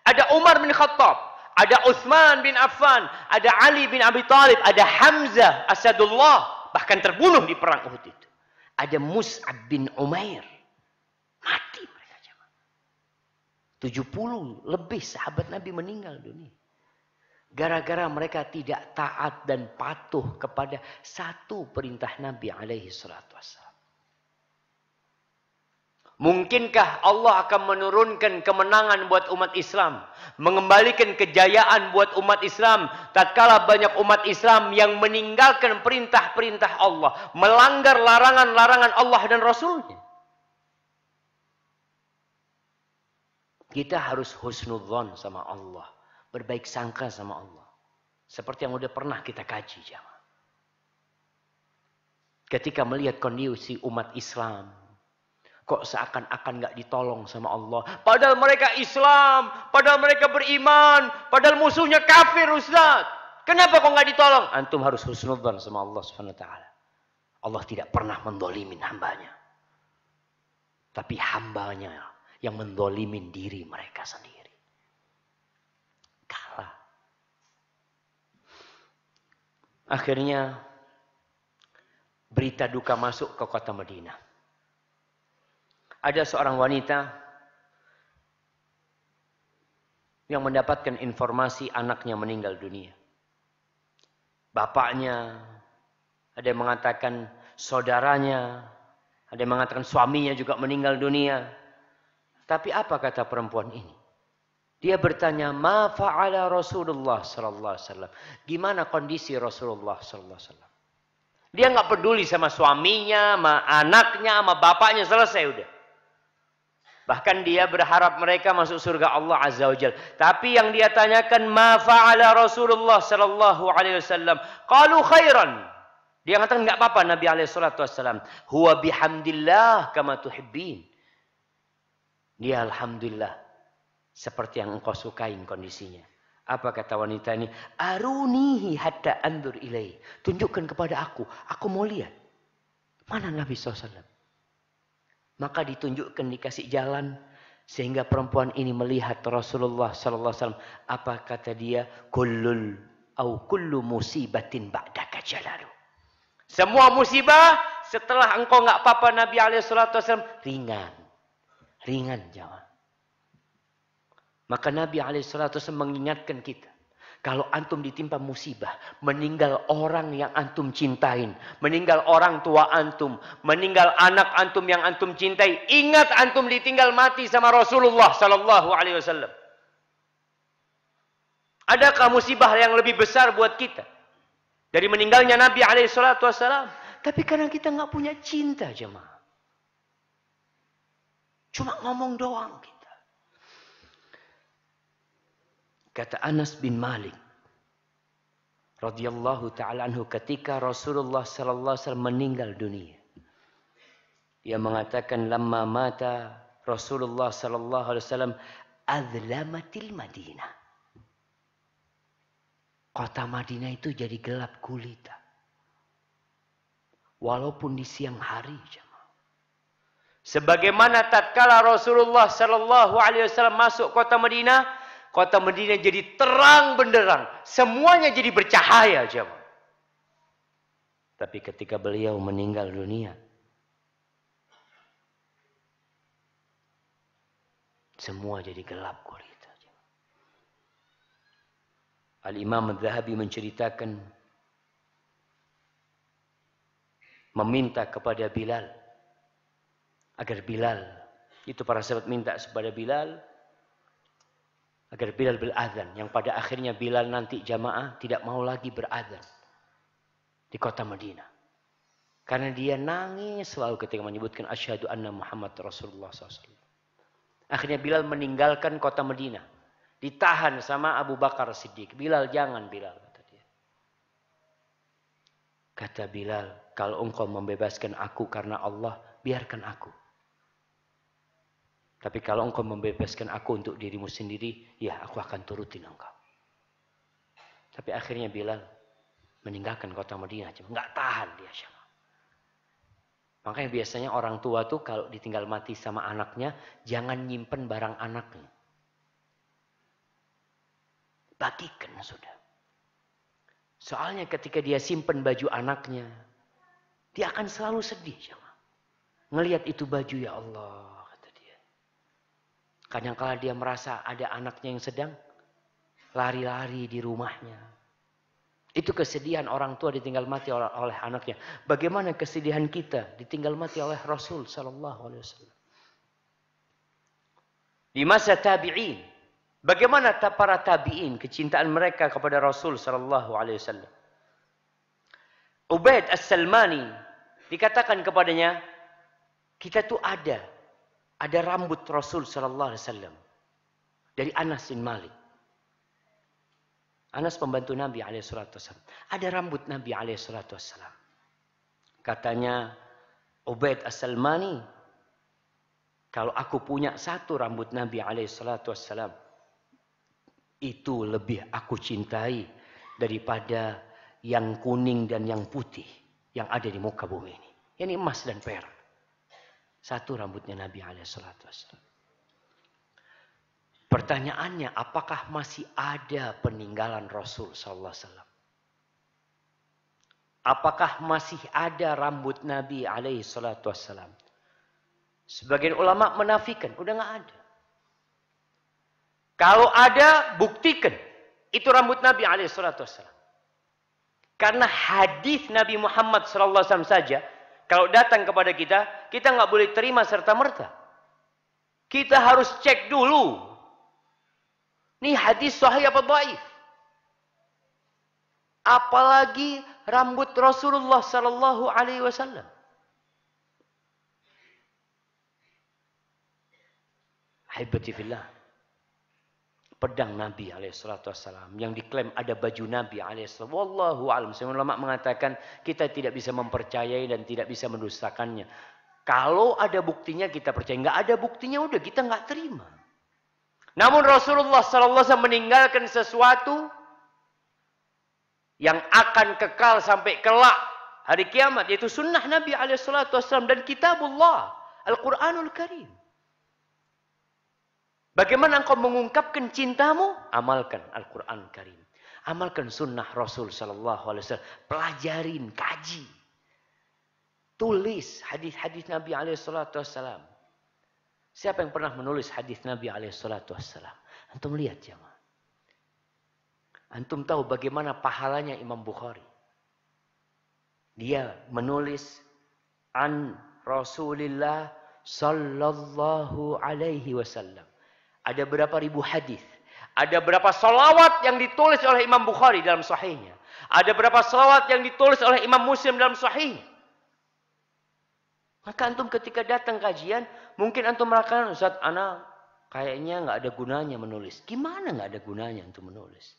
Ada Umar bin Khattab. Ada Uthman bin Affan. Ada Ali bin Abi Talib. Ada Hamzah Asadullah. Bahkan terbunuh di perang Uhud itu. Ada Mus'ab bin Umair 70 lebih sahabat Nabi meninggal dunia. Gara-gara mereka tidak taat dan patuh kepada satu perintah Nabi alaihi salatu wassalam. Mungkinkah Allah akan menurunkan kemenangan buat umat Islam, mengembalikan kejayaan buat umat Islam tatkala banyak umat Islam yang meninggalkan perintah-perintah Allah, melanggar larangan-larangan Allah dan Rasulnya? Kita harus husnudzon sama Allah. Berbaik sangka sama Allah. Seperti yang udah pernah kita kaji jamaah. Ketika melihat kondisi umat Islam. Kok seakan-akan gak ditolong sama Allah. Padahal mereka Islam. Padahal mereka beriman. Padahal musuhnya kafir Ustaz. Kenapa kok gak ditolong? Antum harus husnudzon sama Allah subhanahu ta'ala. Allah tidak pernah mendolimin hambanya. Tapi hambanya yang mendolimin diri mereka sendiri. Kalah. Akhirnya berita duka masuk ke kota Madinah. Ada seorang wanita yang mendapatkan informasi anaknya meninggal dunia. Bapaknya, ada yang mengatakan saudaranya, ada yang mengatakan suaminya juga meninggal dunia. Tapi apa kata perempuan ini? Dia bertanya, "Ma fa'ala Rasulullah sallallahu alaihi wasallam?" Gimana kondisi Rasulullah sallallahu alaihi wasallam? Dia nggak peduli sama suaminya, sama anaknya, sama bapaknya, selesai udah. Bahkan dia berharap mereka masuk surga Allah Azza wa Jal. Tapi yang dia tanyakan, "Ma fa'ala Rasulullah sallallahu alaihi wasallam?" Qalu khairan. Dia mengatakan enggak apa-apa Nabi alaihi salatu wasallam. Huwa bihamdillah kama tuhibbin. Dia alhamdulillah seperti yang engkau sukain kondisinya. Apa kata wanita ini? Arunihi hatta andur ilai. Tunjukkan kepada aku. Aku mau lihat. Mana Nabi SAW? Maka ditunjukkan dikasih jalan. Sehingga perempuan ini melihat Rasulullah SAW. Apa kata dia? Kullul au kullu musibatin ba'daka jalalu. Semua musibah setelah engkau nggak apa-apa Nabi SAW ringan. Ringan jawab. Maka Nabi SAW mengingatkan kita. Kalau antum ditimpa musibah, meninggal orang yang antum cintain, meninggal orang tua antum, meninggal anak antum yang antum cintai, ingat antum ditinggal mati sama Rasulullah sallallahu alaihi wasallam. Adakah musibah yang lebih besar buat kita dari meninggalnya Nabi alaihi wasallam? Tapi karena kita nggak punya cinta jemaah. Cuma ngomong doang kita. Kata Anas bin Malik radhiyallahu taala anhu ketika Rasulullah sallallahu alaihi wasallam meninggal dunia. ia mengatakan lama mata Rasulullah sallallahu alaihi wasallam adlamatil Madinah. Kota Madinah itu jadi gelap gulita. Walaupun di siang hari. Jam. Sebagaimana tatkala Rasulullah sallallahu alaihi wasallam masuk kota Madinah, kota Madinah jadi terang benderang, semuanya jadi bercahaya jemaah. Tapi ketika beliau meninggal dunia, semua jadi gelap gulita. Al-Imam Al-Zahabi menceritakan meminta kepada Bilal agar Bilal itu para sahabat minta kepada Bilal agar Bilal beradzan yang pada akhirnya Bilal nanti jamaah tidak mau lagi beradzan di kota Madinah karena dia nangis selalu ketika menyebutkan asyhadu anna Muhammad Rasulullah SAW. Akhirnya Bilal meninggalkan kota Madinah. Ditahan sama Abu Bakar Siddiq. Bilal jangan Bilal kata dia. Kata Bilal, kalau engkau membebaskan aku karena Allah, biarkan aku. Tapi kalau engkau membebaskan aku untuk dirimu sendiri, ya aku akan turutin engkau. Tapi akhirnya Bilal meninggalkan kota Madinah. Cuma nggak tahan dia Syam. Makanya biasanya orang tua tuh kalau ditinggal mati sama anaknya, jangan nyimpen barang anaknya. Bagikan sudah. Soalnya ketika dia simpen baju anaknya, dia akan selalu sedih. Syam. Ngelihat itu baju ya Allah Kadangkala dia merasa ada anaknya yang sedang lari-lari di rumahnya. Itu kesedihan orang tua ditinggal mati oleh, anaknya. Bagaimana kesedihan kita ditinggal mati oleh Rasul Shallallahu Alaihi Wasallam. Di masa tabi'in, bagaimana para tabi'in kecintaan mereka kepada Rasul Shallallahu Alaihi Wasallam. Ubaid As-Salmani dikatakan kepadanya, kita tuh ada ada rambut Rasul Sallallahu Alaihi Wasallam dari Anas bin Malik. Anas pembantu Nabi Wasallam. Ada rambut Nabi Wasallam. Katanya Ubaid As-Salmani, kalau aku punya satu rambut Nabi Wasallam, itu lebih aku cintai daripada yang kuning dan yang putih yang ada di muka bumi ini. Ini emas dan perak. Satu rambutnya Nabi SAW. Pertanyaannya, apakah masih ada peninggalan Rasul SAW? Apakah masih ada rambut Nabi Alaihi Salatu Wasallam? Sebagian ulama menafikan, udah nggak ada. Kalau ada, buktikan itu rambut Nabi Alaihi Salatu Wasallam. Karena hadis Nabi Muhammad Sallallahu Alaihi Wasallam saja kalau datang kepada kita, kita nggak boleh terima serta merta. Kita harus cek dulu. Ini hadis sahih apa baik? Apalagi rambut Rasulullah sallallahu alaihi wasallam. Ahibati pedang Nabi alaihissalam yang diklaim ada baju Nabi alaihissalam. Wallahu alam. Semua ulama mengatakan kita tidak bisa mempercayai dan tidak bisa mendustakannya. Kalau ada buktinya kita percaya, nggak ada buktinya udah kita nggak terima. Namun Rasulullah Sallallahu SAW meninggalkan sesuatu yang akan kekal sampai kelak hari kiamat yaitu sunnah Nabi alaihissalam dan kitabullah Al-Quranul Karim. Bagaimana engkau mengungkapkan cintamu? Amalkan Al-Quran Karim. Amalkan sunnah Rasul Sallallahu Alaihi Wasallam. Pelajarin, kaji. Tulis hadis-hadis Nabi Alaihi Wasallam. Siapa yang pernah menulis hadis Nabi Alaihi Wasallam? Antum lihat jemaah. Antum tahu bagaimana pahalanya Imam Bukhari. Dia menulis an Rasulillah sallallahu alaihi wasallam. Ada berapa ribu hadis. Ada berapa solawat yang ditulis oleh Imam Bukhari dalam sahihnya. Ada berapa solawat yang ditulis oleh Imam Muslim dalam Sahih. Maka antum ketika datang kajian, mungkin antum merasakan, Ustaz, ana kayaknya nggak ada gunanya menulis. Gimana nggak ada gunanya untuk menulis?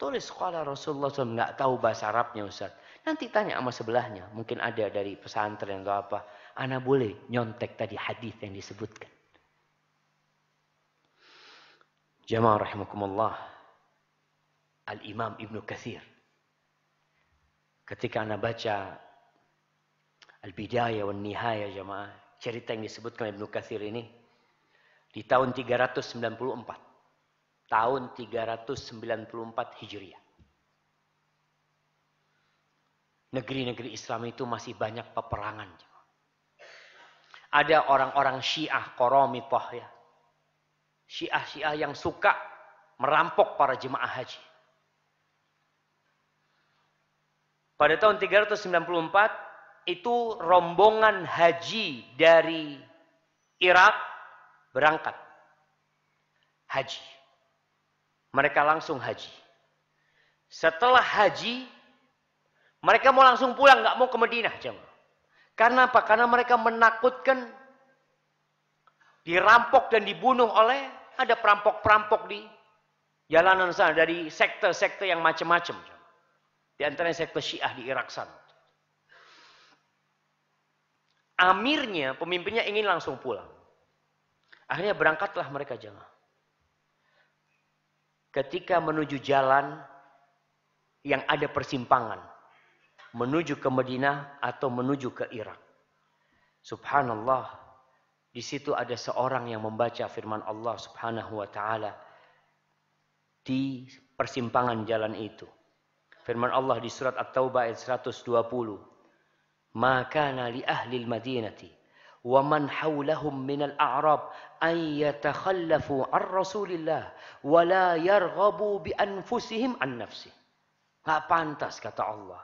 Tulis sekolah Rasulullah SAW nggak tahu bahasa Arabnya Ustaz. Nanti tanya sama sebelahnya. Mungkin ada dari pesantren atau apa. Ana boleh nyontek tadi hadis yang disebutkan. Jamaah rahimakumullah. Al-Imam Ibnu Katsir. Ketika anda baca Al-Bidayah wa Nihayah, jamaah. Cerita yang disebutkan Ibnu Katsir ini. Di tahun 394. Tahun 394 Hijriah. Negeri-negeri Islam itu masih banyak peperangan. Ada orang-orang syiah koromitoh ya syiah-syiah yang suka merampok para jemaah haji. Pada tahun 394 itu rombongan haji dari Irak berangkat haji. Mereka langsung haji. Setelah haji, mereka mau langsung pulang, nggak mau ke Madinah, jemaah. Karena apa? Karena mereka menakutkan dirampok dan dibunuh oleh ada perampok-perampok di jalanan sana dari sekte-sekte yang macam-macam. Di antara sekte Syiah di Irak sana. Amirnya, pemimpinnya ingin langsung pulang. Akhirnya berangkatlah mereka jemaah. Ketika menuju jalan yang ada persimpangan, menuju ke Madinah atau menuju ke Irak. Subhanallah, di situ ada seorang yang membaca firman Allah Subhanahu wa taala di persimpangan jalan itu. Firman Allah di surat At-Taubah ayat 120. Maka li ahli al-Madinati wa man hawlahum min al-a'rab an yatakhallafu ar Rasulillah wa la yarghabu bi anfusihim an nafsi. Enggak pantas kata Allah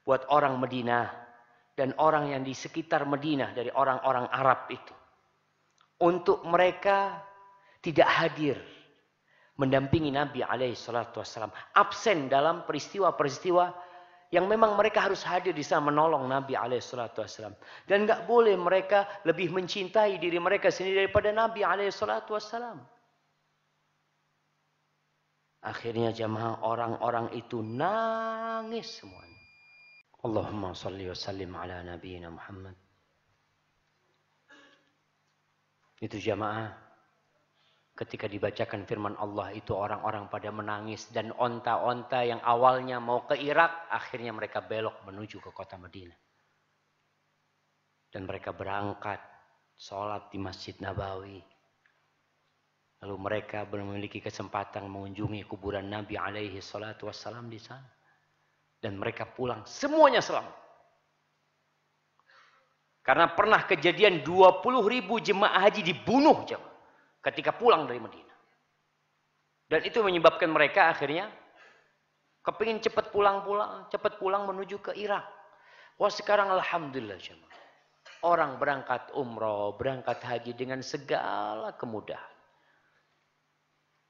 buat orang Madinah dan orang yang di sekitar Madinah dari orang-orang Arab itu untuk mereka tidak hadir mendampingi Nabi alaihi salatu wasallam, absen dalam peristiwa-peristiwa yang memang mereka harus hadir di sana menolong Nabi alaihi salatu wasallam. Dan nggak boleh mereka lebih mencintai diri mereka sendiri daripada Nabi alaihi salatu wasallam. Akhirnya jamaah orang-orang itu nangis semuanya. Allahumma salli wa sallim ala nabiyyina Muhammad. Itu jamaah. Ketika dibacakan firman Allah itu orang-orang pada menangis dan onta-onta yang awalnya mau ke Irak akhirnya mereka belok menuju ke kota Madinah. Dan mereka berangkat sholat di Masjid Nabawi. Lalu mereka belum memiliki kesempatan mengunjungi kuburan Nabi alaihi salatu wassalam di sana. Dan mereka pulang semuanya selamat. Karena pernah kejadian 20 ribu jemaah haji dibunuh jemaah ketika pulang dari Medina. Dan itu menyebabkan mereka akhirnya kepingin cepat pulang-pulang, cepat pulang menuju ke Irak. Wah sekarang Alhamdulillah jemaah. Orang berangkat umroh, berangkat haji dengan segala kemudahan.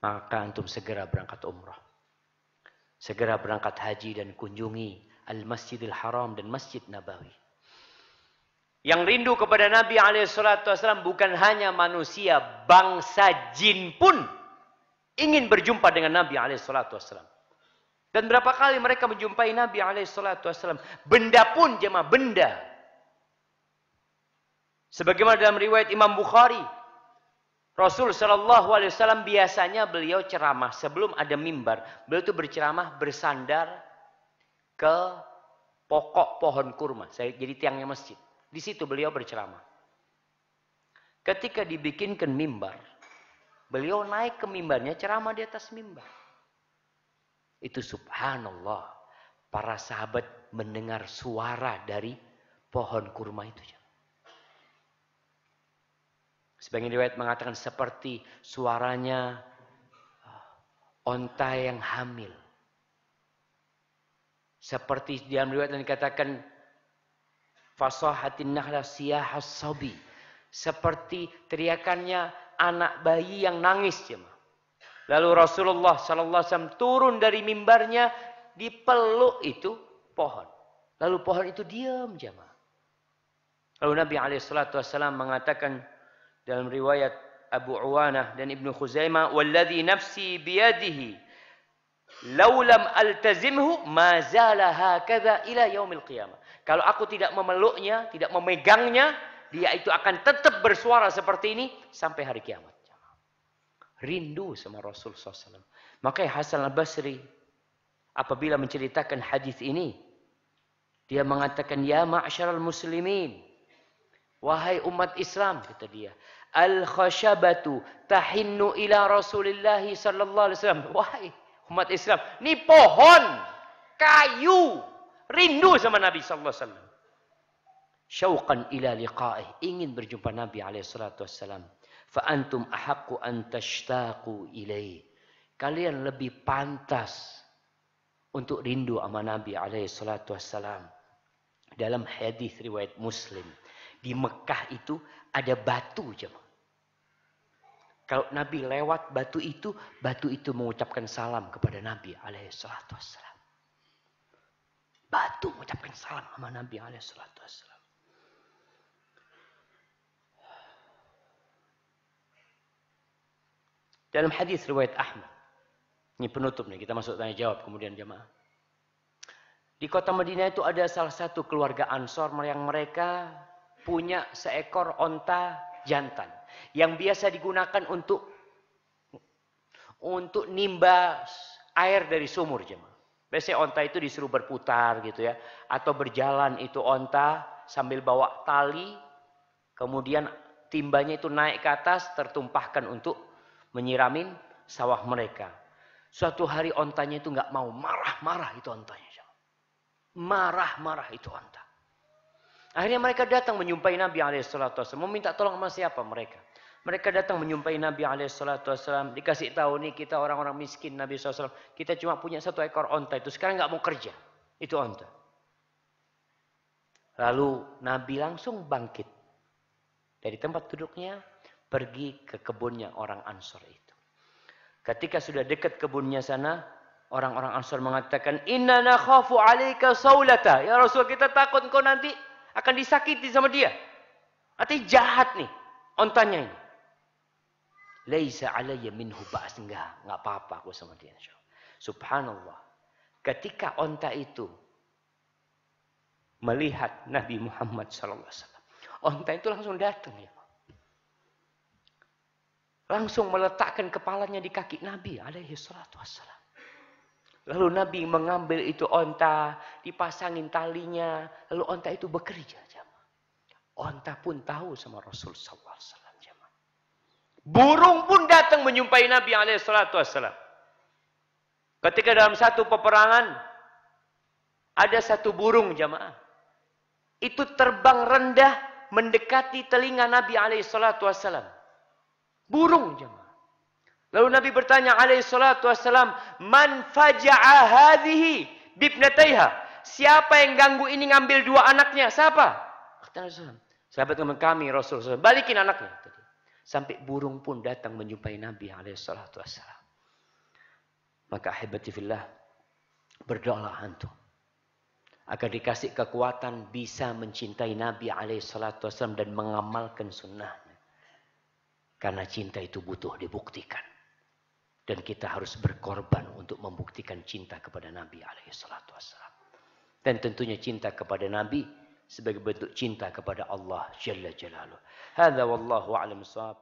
Maka antum segera berangkat umroh. Segera berangkat haji dan kunjungi Al-Masjidil Haram dan Masjid Nabawi. Yang rindu kepada Nabi Alaihissalam bukan hanya manusia, bangsa jin pun ingin berjumpa dengan Nabi Alaihissalam. Dan berapa kali mereka menjumpai Nabi Alaihissalam, Benda pun jemaah benda. Sebagaimana dalam riwayat Imam Bukhari. Rasul Shallallahu Alaihi Wasallam biasanya beliau ceramah sebelum ada mimbar. Beliau itu berceramah bersandar ke pokok pohon kurma. jadi tiangnya masjid. Di situ beliau berceramah. Ketika dibikinkan mimbar, beliau naik ke mimbarnya ceramah di atas mimbar. Itu subhanallah. Para sahabat mendengar suara dari pohon kurma itu. Sebagian riwayat mengatakan seperti suaranya ah, onta yang hamil. Seperti dalam riwayat yang dikatakan fasahatin nahla siyahas sabi. Seperti teriakannya anak bayi yang nangis. Jemaah. Lalu Rasulullah saw turun dari mimbarnya dipeluk itu pohon. Lalu pohon itu diam jemaah. Lalu Nabi Alaihissalam mengatakan dalam riwayat Abu Uwana dan Ibnu Khuzaimah, "Walladhi nafsi biyadihi, law altazimhu ma zala hakadha ila yaumil qiyamah." Kalau aku tidak memeluknya, tidak memegangnya, dia itu akan tetap bersuara seperti ini sampai hari kiamat. Rindu sama Rasul SAW. Makanya Hasan al-Basri apabila menceritakan hadis ini, dia mengatakan, Ya ma'asyaral muslimin, wahai umat Islam, kata dia, Al-khashabatu tahinnu ila Rasulillah sallallahu alaihi wasallam. Wahai umat Islam, ni pohon, kayu Rindu sama Nabi sallallahu alaihi wasallam. Syauqan ila liqa'i, ingin berjumpa Nabi alaihi salatu wasallam. Fa antum ahaqqu an tashtaqu ilaihi. Kalian lebih pantas untuk rindu sama Nabi alaihi salatu wasallam. Dalam hadis riwayat Muslim, di Mekah itu ada batu jemaah. Kalau Nabi lewat batu itu, batu itu mengucapkan salam kepada Nabi alaihi salatu wasallam batu mengucapkan salam sama Nabi Alaihissalam. Dalam hadis riwayat Ahmad. Ini penutup nih, kita masuk tanya jawab kemudian jemaah. Di kota Madinah itu ada salah satu keluarga Ansor yang mereka punya seekor onta jantan yang biasa digunakan untuk untuk nimba air dari sumur jemaah. Biasanya onta itu disuruh berputar gitu ya. Atau berjalan itu onta sambil bawa tali. Kemudian timbanya itu naik ke atas tertumpahkan untuk menyiramin sawah mereka. Suatu hari ontanya itu nggak mau marah-marah itu ontanya. Marah-marah itu onta. Akhirnya mereka datang menyumpai Nabi Alaihissalam meminta tolong sama siapa mereka? Mereka datang menyumpai Nabi SAW. Dikasih tahu nih kita orang-orang miskin Nabi SAW. Kita cuma punya satu ekor onta itu. Sekarang nggak mau kerja. Itu onta. Lalu Nabi langsung bangkit. Dari tempat duduknya. Pergi ke kebunnya orang Ansor itu. Ketika sudah dekat kebunnya sana. Orang-orang Ansor mengatakan. Inna nakhafu alaika saulata. Ya Rasul kita takut engkau nanti akan disakiti sama dia. Artinya jahat nih. Ontanya ini. Laisa alayya minhu ba'as. Enggak, enggak apa-apa aku sama dia. Subhanallah. Ketika onta itu melihat Nabi Muhammad SAW. Onta itu langsung datang ya. Langsung meletakkan kepalanya di kaki Nabi alaihi salatu wassalam. Lalu Nabi mengambil itu onta, dipasangin talinya, lalu onta itu bekerja. Onta pun tahu sama Rasul SAW. Burung pun datang menyumpai Nabi SAW. Ketika dalam satu peperangan, ada satu burung jamaah. Itu terbang rendah mendekati telinga Nabi SAW. Burung jamaah. Lalu Nabi bertanya SAW, Man faja'a hadhihi bibnataiha. Siapa yang ganggu ini ngambil dua anaknya? Siapa? Kata Rasulullah. Sahabat teman kami Rasulullah. Balikin anaknya. Sampai burung pun datang menjumpai Nabi alaihissalatu wassalam. Maka hebatifillah berdoalah hantu. Agar dikasih kekuatan bisa mencintai Nabi alaihissalatu wassalam dan mengamalkan sunnahnya. Karena cinta itu butuh dibuktikan. Dan kita harus berkorban untuk membuktikan cinta kepada Nabi alaihissalatu wassalam. Dan tentunya cinta kepada Nabi sebagai bentuk cinta kepada Allah Jalla Jalaluh. Hadza wallahu a'lam